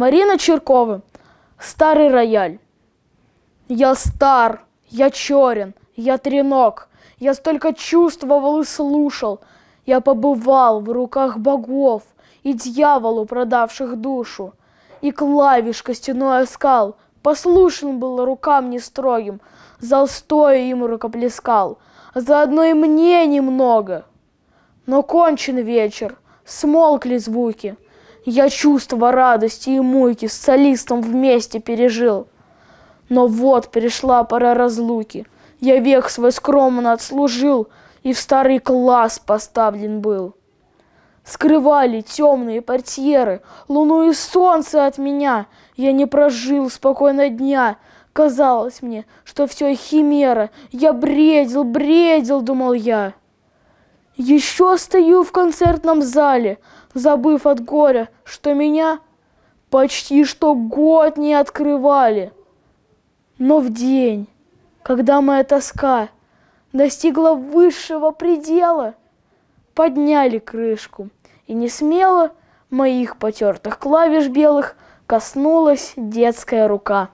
Марина Чиркова. Старый рояль. Я стар, я черен, я тренок. Я столько чувствовал и слушал. Я побывал в руках богов и дьяволу, продавших душу. И клавиш костяной оскал, послушен был рукам нестрогим, зал стоя им рукоплескал, заодно и мне немного. Но кончен вечер, смолкли звуки — я чувство радости и муки с солистом вместе пережил. Но вот перешла пора разлуки. Я век свой скромно отслужил и в старый класс поставлен был. Скрывали темные портьеры, луну и солнце от меня. Я не прожил спокойно дня. Казалось мне, что все химера. Я бредил, бредил, думал я. Еще стою в концертном зале, забыв от горя, что меня почти что год не открывали. Но в день, когда моя тоска достигла высшего предела, подняли крышку, и не смело моих потертых клавиш белых коснулась детская рука.